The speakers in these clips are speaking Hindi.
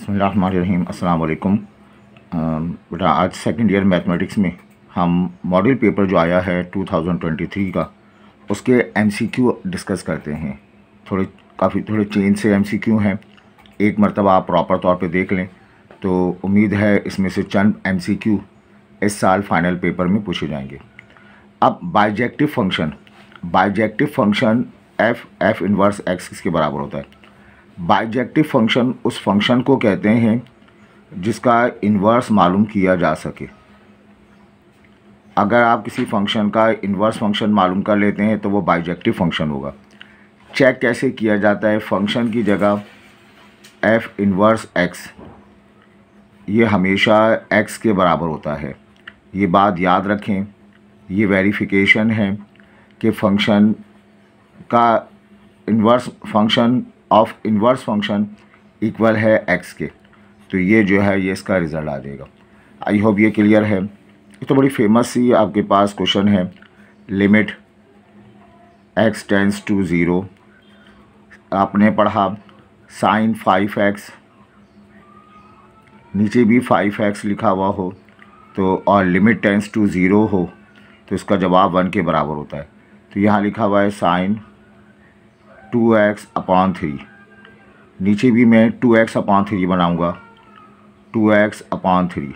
बसमीम अल्लाम बेटा आज सेकंड ईयर मैथमेटिक्स में हम मॉडल पेपर जो आया है 2023 का उसके एमसीक्यू डिस्कस करते हैं थोड़े काफ़ी थोड़े चेंज से एमसीक्यू हैं एक मरतबा आप प्रॉपर तौर पे देख लें तो उम्मीद है इसमें से चंद एमसीक्यू इस साल फाइनल पेपर में पूछे जाएंगे अब bijective function bijective function F F inverse X के बराबर होता है बाइजेक्टिव फंक्शन उस फंक्शन को कहते हैं जिसका इन्वर्स मालूम किया जा सके अगर आप किसी फंक्शन का इन्वर्स फंक्शन मालूम कर लेते हैं तो वो बाइजेक्टिव फंक्शन होगा चेक कैसे किया जाता है फंक्शन की जगह एफ इन्वर्स एक्स ये हमेशा एक्स के बराबर होता है ये बात याद रखें ये वेरिफिकेशन है कि फंक्शन का inverse function of inverse function equal है एक्स के तो ये जो है ये इसका रिज़ल्ट आ जाएगा आई होप ये क्लियर है ये तो बड़ी फेमस सी आपके पास क्वेश्चन है limit X tends to zero आपने पढ़ा साइन फाइव एक्स नीचे भी फाइव एक्स लिखा हुआ हो तो और लिमिट टेंस टू ज़ीरो हो तो इसका जवाब वन के बराबर होता है तो यहाँ लिखा हुआ है sine two X upon three नीचे भी मैं टू एक्स अपान थ्री बनाऊँगा टू एक्स अपान थ्री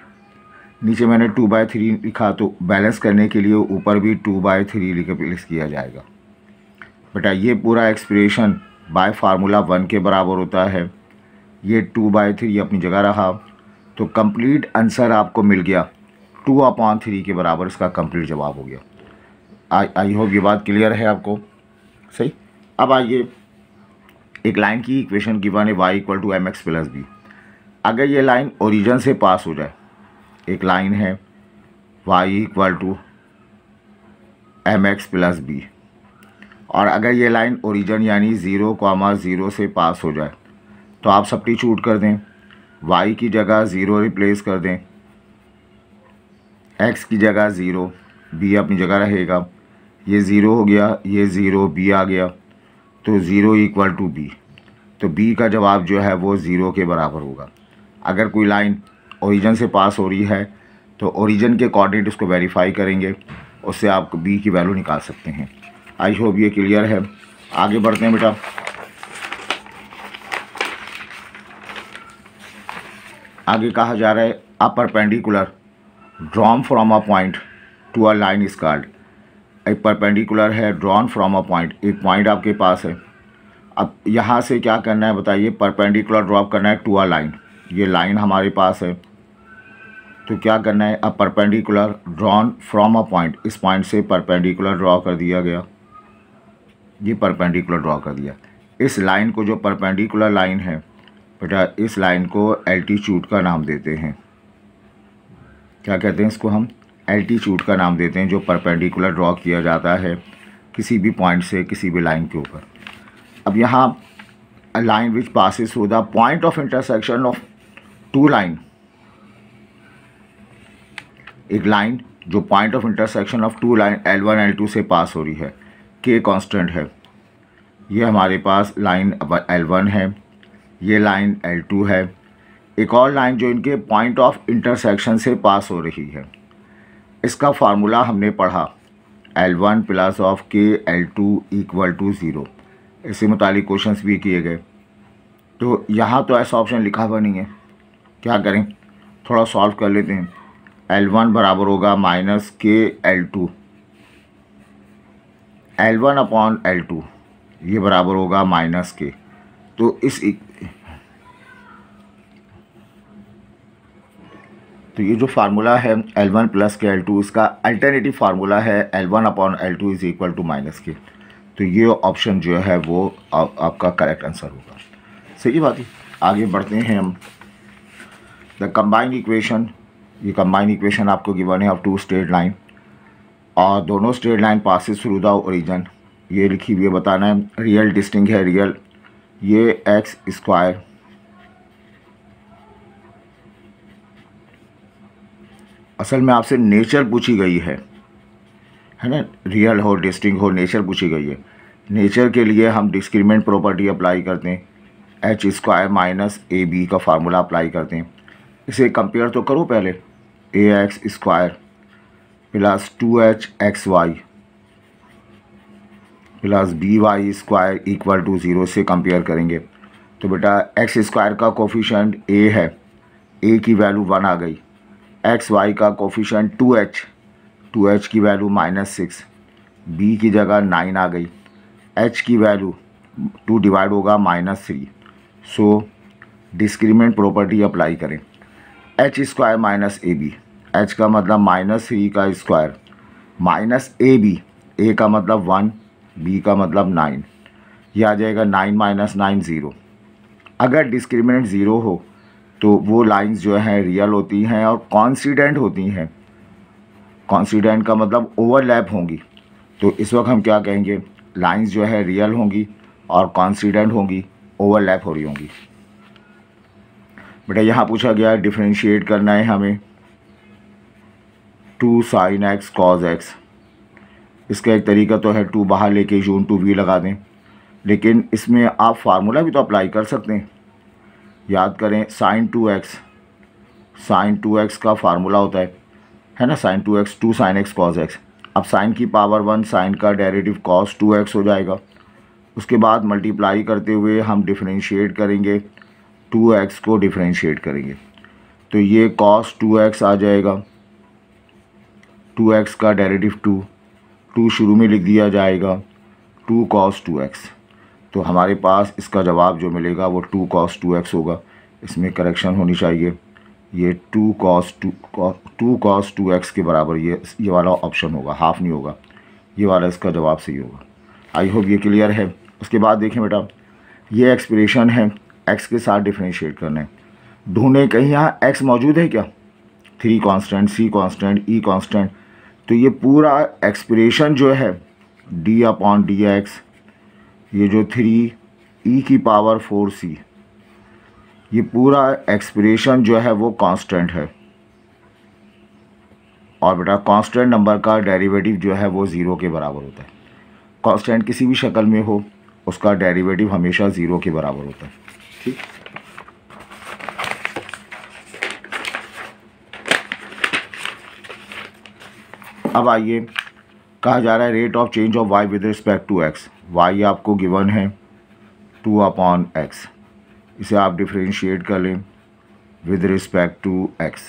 नीचे मैंने टू बाई थ्री लिखा तो बैलेंस करने के लिए ऊपर भी टू बाय थ्री लिख प्लेस किया जाएगा बेटा ये पूरा एक्सप्रेशन बाय फार्मूला वन के बराबर होता है ये टू बाई थ्री अपनी जगह रहा तो कंप्लीट आंसर आपको मिल गया टू अपॉन थ्री के बराबर इसका कंप्लीट जवाब हो गया आई आई होप ये बात क्लियर है आपको सही अब आइए एक लाइन की इक्वेशन गिवन है Y equal to M X plus B अगर ये लाइन ओरिजन से पास हो जाए एक लाइन है Y equal to M X plus B और अगर ये लाइन ओरिजन यानी ज़ीरो कॉमा ज़ीरो से पास हो जाए तो आप सब छूट कर दें वाई की जगह ज़ीरो रिप्लेस कर दें एक्स की जगह ज़ीरो बी अपनी जगह रहेगा ये ज़ीरो हो गया ये ज़ीरो बी आ गया तो ज़ीरो इक्वल टू बी तो बी का जवाब जो है वो ज़ीरो के बराबर होगा अगर कोई लाइन ओरिजन से पास हो रही है तो ओरिजन के कॉर्डिनेट उसको वेरीफाई करेंगे उससे आप बी की वैल्यू निकाल सकते हैं आई होप ये क्लियर है आगे बढ़ते हैं बेटा आगे कहा जा रहा है perpendicular drawn from a point to a line is called एक परपेंडिकुलर है ड्रॉन फ्रॉम अ पॉइंट एक पॉइंट आपके पास है अब यहाँ से क्या करना है बताइए परपेंडिकुलर ड्रॉप करना है टू अ लाइन ये लाइन हमारे पास है तो क्या करना है अब perpendicular drawn from a point इस पॉइंट से परपेंडिकुलर ड्रॉ कर दिया गया ये परपेंडिकुलर ड्रॉ कर दिया इस लाइन को जो परपेंडिकुलर लाइन है बेटा इस लाइन को एल्टीट्यूड का नाम देते हैं क्या कहते हैं इसको हम एल्टीट्यूड का नाम देते हैं जो परपेंडिकुलर ड्रॉ किया जाता है किसी भी पॉइंट से किसी भी लाइन के ऊपर अब यहाँ लाइन विच पासिस हो the point of intersection of two line एक लाइन जो point of intersection of two line L one L two से पास हो रही है के कांस्टेंट है ये हमारे पास लाइन एल वन है ये लाइन एल टू है एक और लाइन जो इनके पॉइंट ऑफ इंटरसेक्शन से पास हो रही है इसका फार्मूला हमने पढ़ा L one plus of K L two equal to zero इससे मुतालिक क्वेश्चन भी किए गए तो यहाँ तो ऐसा ऑप्शन लिखा हुआ नहीं है क्या करें थोड़ा सॉल्व कर लेते हैं एल वन बराबर होगा minus K L two L one upon L two ये बराबर होगा माइनस के तो इस तो ये जो फार्मूला है L one plus K L two इसका अल्टरनेटिव फार्मूला है L one upon L two is equal to minus K तो ये ऑप्शन जो है वो आ, आपका करेक्ट आंसर होगा सही बात है आगे बढ़ते हैं हम द कम्बाइंड इक्वेशन ये कम्बाइंड इक्वेशन आपको गिवन है ऑफ टू स्ट्रेट लाइन और दोनों straight line passes through the origin ये लिखी हुई बताना है रियल डिस्टिंग है रियल ये एक्स स्क्वायर असल में आपसे नेचर पूछी गई है है ना रियल हो डिस्टिंग हो नेचर पूछी गई है नेचर के लिए हम डिस्क्रिमिनेंट प्रॉपर्टी अप्लाई करते हैं H square minus A B का फार्मूला अप्लाई करते हैं इसे कंपेयर तो करो पहले A X square plus two H X Y plus B Y square equal to zero से कंपेयर करेंगे तो बेटा एक्स स्क्वायर का कोफिशेंट ए है ए की वैल्यू वन आ गई एक्स वाई का coefficient two H two H की वैल्यू माइनस सिक्स बी की जगह नाइन आ गई एच की वैल्यू टू डिवाइड होगा minus three so discriminant property apply करें H square minus A B H का मतलब माइनस थ्री का square minus A B A का मतलब वन बी का मतलब नाइन ये आ जाएगा नाइन माइनस नाइन ज़ीरो अगर डिस्क्रिमिनेंट ज़ीरो हो तो वो लाइंस जो हैं रियल होती हैं और कॉन्सीडेंट होती हैं कॉन्सीडेंट का मतलब ओवरलैप होंगी तो इस वक्त हम क्या कहेंगे लाइंस जो है रियल होंगी और कॉन्सीडेंट होंगी ओवरलैप हो रही होंगी बेटा यहाँ पूछा गया है डिफ्रेंशिएट करना है हमें two sine X cos X इसका एक तरीका तो है टू बाहर लेके यून टू वी लगा दें लेकिन इसमें आप फार्मूला भी तो अप्लाई कर सकते हैं याद करें sine two X sine two X का फार्मूला होता है है ना sine two X two sine X cos X अब साइन की पावर वन साइन का डेरेटिव कॉस टू एक्स हो जाएगा उसके बाद मल्टीप्लाई करते हुए हम डिफ्रेंशिएट करेंगे टू एक्स को डिफ्रेंशिएट करेंगे तो ये कॉस टू एक्स आ जाएगा टू एक्स का डेरेटिव टू टू शुरू में लिख दिया जाएगा टू कॉस टू एक्स तो हमारे पास इसका जवाब जो मिलेगा वो टू कॉस टू एक्स होगा इसमें करेक्शन होनी चाहिए ये two cos two two cos two X के बराबर ये ये वाला ऑप्शन होगा हाफ नहीं होगा ये वाला इसका जवाब सही होगा आई होप ये क्लियर है उसके बाद देखें बेटा ये एक्सप्रेशन है एक्स के साथ डिफ्रेंशिएट करना है ढूंढें कहीं यहाँ एक्स मौजूद है क्या three constant C constant E constant तो ये पूरा एक्सप्रेशन जो है डी अपॉन डी एक्स ये जो थ्री ई e की पावर फोर सी ये पूरा एक्सप्रेशन जो है वो कांस्टेंट है और बेटा कांस्टेंट नंबर का डेरिवेटिव जो है वो ज़ीरो के बराबर होता है कांस्टेंट किसी भी शक्ल में हो उसका डेरिवेटिव हमेशा ज़ीरो के बराबर होता है ठीक अब आइए कहा जा रहा है rate of change of Y with respect to X Y आपको गिवन है टू अपॉन एक्स इसे आप डिफ्रेंशिएट कर लें विद रिस्पेक्ट टू एक्स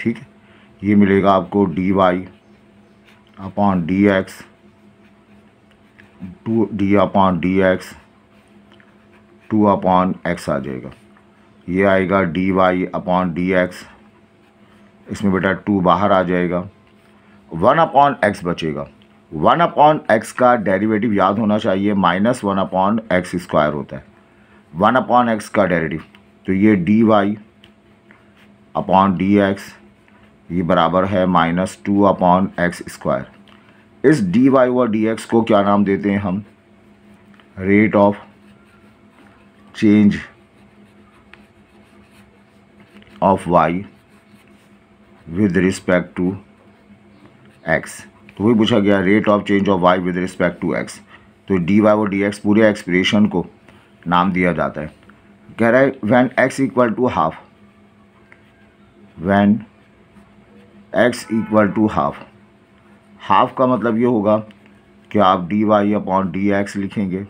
ठीक है ये मिलेगा आपको D Y upon D X two D upon D X two upon X आ जाएगा ये आएगा D Y upon D X इसमें बेटा टू बाहर आ जाएगा वन अपॉन एक्स बचेगा वन अपॉन एक्स का डेरिवेटिव याद होना चाहिए minus one upon X square होता है वन अपॉन एक्स का डेरिवेटिव तो ये D Y upon D X ये बराबर है minus two upon X square इस डी वाई व डी एक्स को क्या नाम देते हैं हम rate of change of Y with respect to X तो वही पूछा गया rate of change of Y with respect to X तो डी वाई और डी एक्स पूरे एक्सप्रेशन को नाम दिया जाता है कह रहा है when X equal to half when X equal to half half का मतलब ये होगा कि आप D Y upon D X लिखेंगे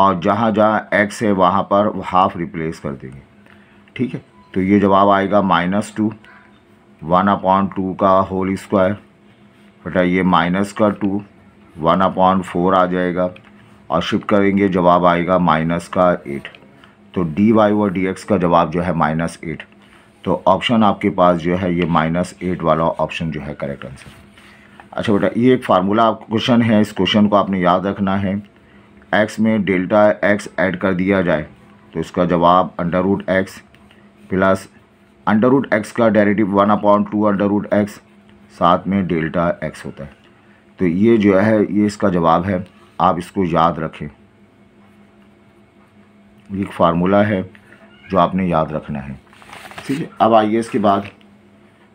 और जहाँ जहाँ एक्स है वहाँ पर हाफ रिप्लेस कर देंगे ठीक है तो ये जवाब आएगा minus two one upon two का होल स्क्वायर बेटा ये माइनस का टू वन अपॉन फोर आ जाएगा और शिफ्ट करेंगे जवाब आएगा माइनस का एट तो डी वाई व डी एक्स का जवाब जो है माइनस एट तो ऑप्शन आपके पास जो है ये माइनस एट वाला ऑप्शन जो है करेक्ट आंसर अच्छा बेटा ये एक फार्मूला क्वेश्चन है इस क्वेश्चन को आपने याद रखना है एक्स में डेल्टा एक्स ऐड कर दिया जाए तो इसका जवाब under root x plus under root x का derivative one appoint two under root x साथ में डेल्टा एक्स होता है तो ये जो है ये इसका जवाब है आप इसको याद रखें ये एक फार्मूला है जो आपने याद रखना है ठीक है अब आइए इसके बाद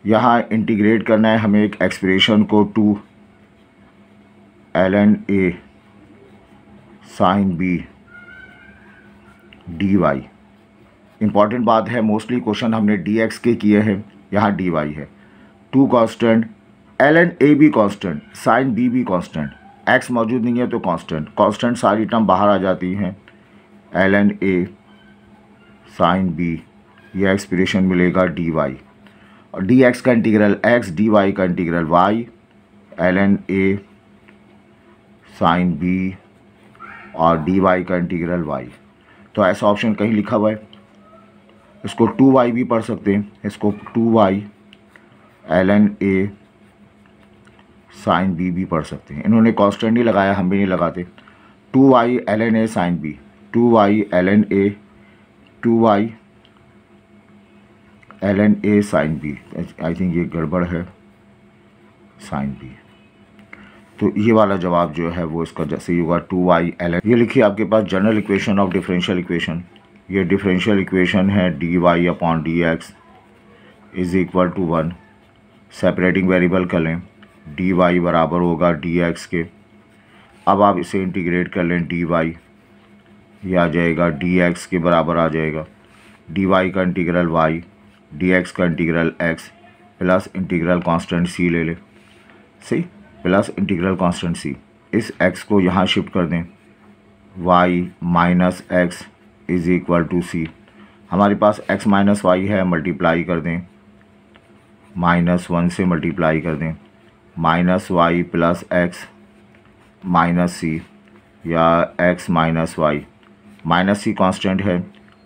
यहाँ इंटीग्रेट करना है हमें एक एक्सप्रेशन को two l n a sine b d y important बात है मोस्टली क्वेश्चन हमने डी एक्स के किए हैं यहाँ डी वाई है two constant l n a भी कॉन्स्टेंट साइन बी भी कॉन्स्टेंट एक्स मौजूद नहीं है तो कॉन्स्टेंट कॉन्स्टेंट सारी टर्म बाहर आ जाती हैं l n a sine b यह एक्सप्रेशन मिलेगा डी वाई और डी एक्स का इंटीग्रल एक्स डी वाई का integral y l n a sine b और डी वाई का इंटीग्रल वाई तो ऐसा ऑप्शन कहीं लिखा हुआ है इसको टू वाई भी पढ़ सकते हैं इसको two y l n a sine b भी पढ़ सकते हैं इन्होंने कॉन्स्टेंट नहीं लगाया हम भी नहीं लगाते two y l n a sine b two y l n a two y l n a sine b I think ये गड़बड़ है साइन बी तो ये वाला जवाब जो है वो इसका जैसे होगा टू वाई एल एन ये लिखिए आपके पास general equation of differential equation ये डिफरेंशियल इक्वेशन है d Y upon D x is equal to one separating variable कर लें डी वाई बराबर होगा डी एक्स के अब आप इसे इंटीग्रेट कर लें डी वाई ये आ जाएगा डी एक्स के बराबर आ जाएगा डी वाई का इंटीग्रल वाई डी एक्स का integral x plus integral constant c ले लें सही प्लस इंटीग्रल कांस्टेंट सी इस एक्स को यहाँ शिफ्ट कर दें y minus x is equal to c हमारे पास एक्स माइनस वाई है मल्टीप्लाई कर दें माइनस वन से मल्टीप्लाई कर दें minus y plus x minus c या x minus y minus c constant है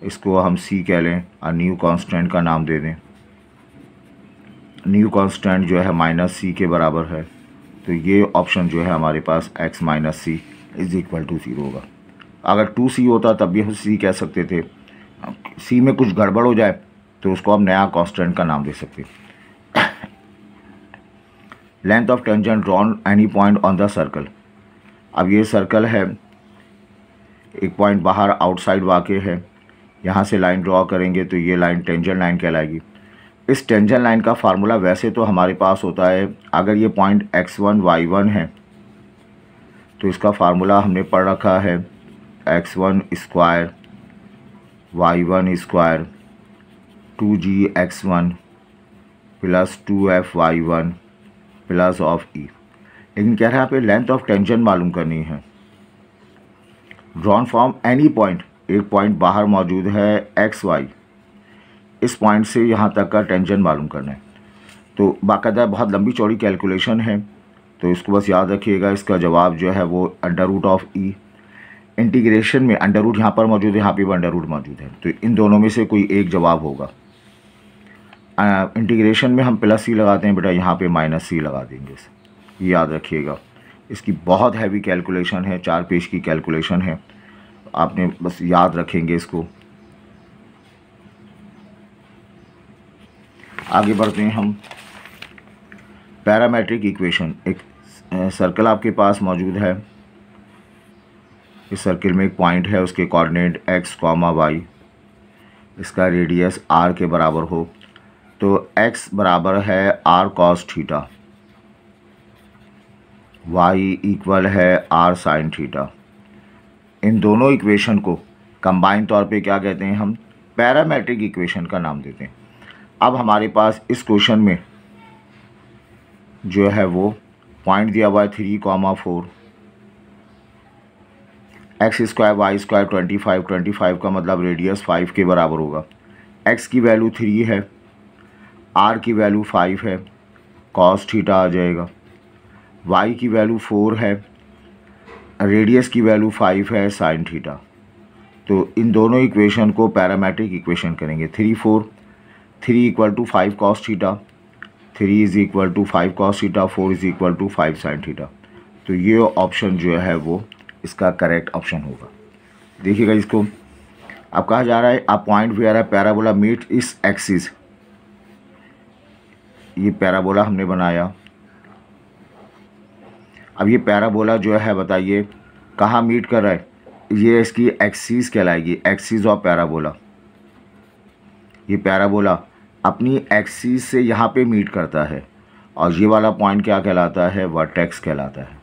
इसको हम सी कह लें और न्यू कांस्टेंट का नाम दे दें न्यू कांस्टेंट जो है माइनस सी के बराबर है तो ये ऑप्शन जो है हमारे पास x minus c is equal to zero होगा अगर टू सी होता तब भी हम सी कह सकते थे सी में कुछ गड़बड़ हो जाए तो उसको हम नया कांस्टेंट का नाम दे सकते हैं length of tangent drawn any point on the circle अब ये सर्कल है एक पॉइंट बाहर आउटसाइड वाक़ है यहाँ से लाइन ड्रॉ करेंगे तो ये लाइन टेंजन लाइन कहलाएगी इस टेंजन लाइन का फार्मूला वैसे तो हमारे पास होता है अगर ये point x one y one है तो इसका फार्मूला हमने पढ़ रखा है x one square y one square two g x one plus two f y one plus of e लेकिन कह रहा है यहाँ पे लेंथ ऑफ टेंशन मालूम करनी है ड्रॉन फ्रॉम एनी पॉइंट एक पॉइंट बाहर मौजूद है एक्स वाई इस पॉइंट से यहाँ तक का टेंशन मालूम करना है तो बाकायदा बहुत लंबी चौड़ी कैलकुलेशन है तो इसको बस याद रखिएगा इसका जवाब जो है वो under root of e integration में अंडर रूट यहाँ पर मौजूद है यहाँ पर भी अंडर रूट मौजूद है तो इन दोनों में से कोई एक जवाब होगा इंटीग्रेशन में हम प्लस सी लगाते हैं बेटा यहाँ पे माइनस सी लगा देंगे इसे याद रखिएगा इसकी बहुत हैवी कैलकुलेशन है चार पेज की कैलकुलेशन है आपने बस याद रखेंगे इसको आगे बढ़ते हैं हम पैरामेट्रिक इक्वेशन एक सर्कल आपके पास मौजूद है इस सर्कल में एक पॉइंट है उसके कोऑर्डिनेट एक्स कॉमा वाई इसका रेडियस आर के बराबर हो तो x बराबर है r cos theta y equal है r sin थीटा इन दोनों इक्वेशन को कंबाइन तौर पे क्या कहते हैं हम पैरामेट्रिक इक्वेशन का नाम देते हैं अब हमारे पास इस क्वेश्चन में जो है वो पॉइंट दिया हुआ है three comma four x square y square twenty five twenty five का मतलब रेडियस फाइव के बराबर होगा एक्स की वैल्यू थ्री है आर की वैल्यू फाइव है कॉस थीटा आ जाएगा वाई की वैल्यू फोर है रेडियस की वैल्यू फाइव है साइन थीटा तो इन दोनों इक्वेशन को पैरामेट्रिक इक्वेशन करेंगे three four three equal to five cos theta three is equal to five cos theta four is equal to five sine theta तो ये ऑप्शन जो है वो इसका करेक्ट ऑप्शन होगा देखिएगा इसको अब कहा जा रहा है आप पॉइंट रहा है पैराबोला मीट इस एक्सिस ये पैराबोला हमने बनाया अब ये पैराबोला जो है बताइए कहाँ मीट कर रहा है ये इसकी एक्सीज कहलाएगी एक्सीस ऑफ पैराबोला ये पैराबोला अपनी एक्सीज से यहाँ पे मीट करता है और ये वाला पॉइंट क्या कहलाता है वर्टेक्स कहलाता है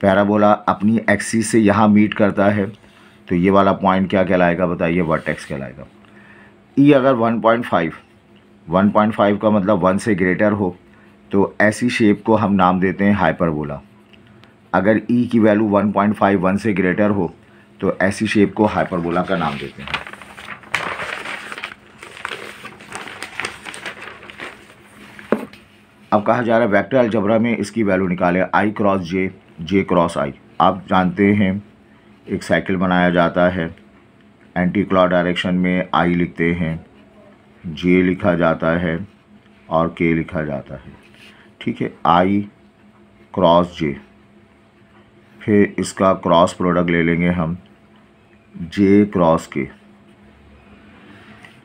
पैराबोला अपनी एक्सीज से यहाँ मीट करता है तो ये वाला पॉइंट क्या कहलाएगा बताइए वर्टेक्स कहलाएगा ई e अगर 1.5 1.5 का मतलब वन से ग्रेटर हो तो ऐसी शेप को हम नाम देते हैं हाइपरबोला अगर ई e की वैल्यू 1.5 वन से ग्रेटर हो तो ऐसी शेप को हाइपरबोला का नाम देते हैं अब कहा जा रहा है वैक्टर अलजबरा में इसकी वैल्यू निकाले आई क्रॉस जे जे क्रॉस आई आप जानते हैं एक साइकिल बनाया जाता है एंटी क्लॉक डायरेक्शन में आई लिखते हैं जे लिखा जाता है और के लिखा जाता है ठीक है आई क्रॉस जे फिर इसका क्रॉस प्रोडक्ट ले लेंगे हम जे क्रॉस के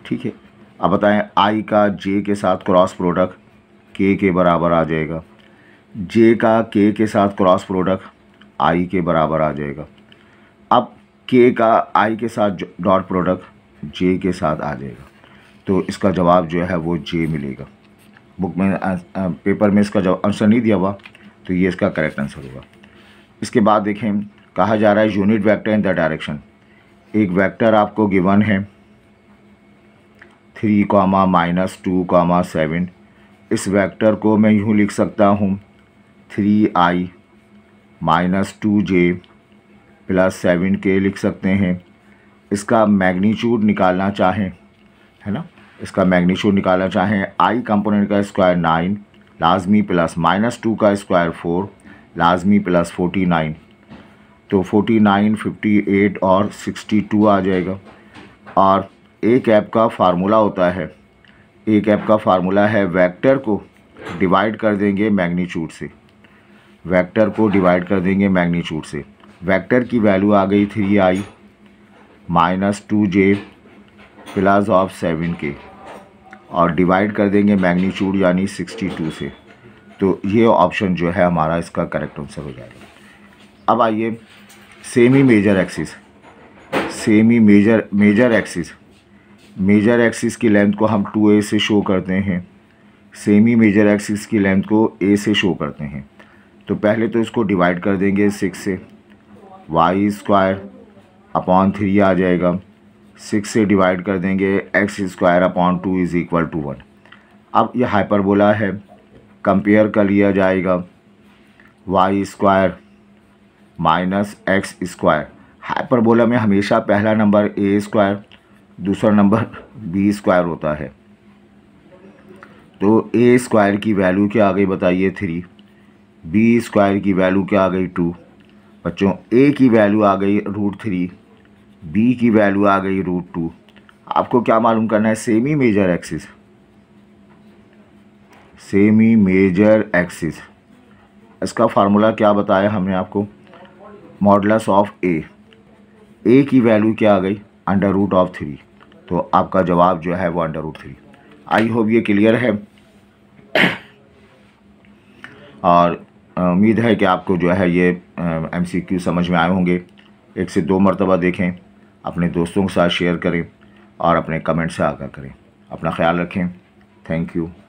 ठीक है अब बताएं आई का जे के साथ क्रॉस प्रोडक्ट के के बराबर आ जाएगा जे का के के साथ क्रॉस प्रोडक्ट आई के बराबर आ जाएगा अब के का आई के साथ डॉट प्रोडक्ट जे के साथ आ जाएगा तो इसका जवाब जो है वो जे मिलेगा बुक में पेपर में इसका जवाब आंसर नहीं दिया हुआ तो ये इसका करेक्ट आंसर होगा इसके बाद देखें कहा जा रहा है unit vector in the direction एक वैक्टर आपको गिवन है three comma minus two comma seven इस वैक्टर को मैं यूँ लिख सकता हूँ three i minus two j plus seven k लिख सकते हैं इसका मैग्नीट्यूड निकालना चाहें है ना इसका मैग्नीट्यूड निकालना चाहें आई कंपोनेंट का स्क्वायर नाइन लाजमी प्लस माइनस टू का स्क्वायर फोर लाजमी प्लस फोर्टी नाइन तो फोर्टी नाइन फिफ्टी एट और सिक्सटी टू आ जाएगा और ए कैप का फार्मूला होता है ए कैप का फार्मूला है वेक्टर को डिवाइड कर देंगे मैग्नीट्यूड से वेक्टर को डिवाइड कर देंगे मैग्नीट्यूड से वेक्टर की वैल्यू आ गई three i minus two j plus of seven k और डिवाइड कर देंगे मैग्नीट्यूड यानी 62 से तो ये ऑप्शन जो है हमारा इसका करेक्ट आंसर हो जाएगा अब आइए semi major axis semi major major axis major axis की लेंथ को हम 2a से शो करते हैं सेमी मेजर एक्सिस की लेंथ को a से शो करते हैं तो पहले तो इसको डिवाइड कर देंगे सिक्स से वाई स्क्वायर अपॉन थ्री आ जाएगा सिक्स से डिवाइड कर देंगे x square upon two is equal to one अब यह हाइपरबोला है कंपेयर कर लिया जाएगा y square minus x square hyperbola में हमेशा पहला नंबर ए स्क्वायर दूसरा नंबर बी स्क्वायर होता है तो ए स्क्वायर की वैल्यू क्या आ गई बताइए थ्री बी स्क्वायर की वैल्यू क्या आ गई टू बच्चों ए की वैल्यू आ गई रूट थ्री बी की वैल्यू आ गई रूट टू आपको क्या मालूम करना है semi major axis semi major axis इसका फार्मूला क्या बताया हमने आपको मॉडलस ऑफ ए ए की वैल्यू क्या आ गई अंडर रूट ऑफ थ्री तो आपका जवाब जो है वो under root three I hope ये क्लियर है और उम्मीद है कि आपको जो है ये एमसीक्यू समझ में आए होंगे एक से दो मरतबा देखें अपने दोस्तों के साथ शेयर करें और अपने कमेंट से आगा करें अपना ख्याल रखें थैंक यू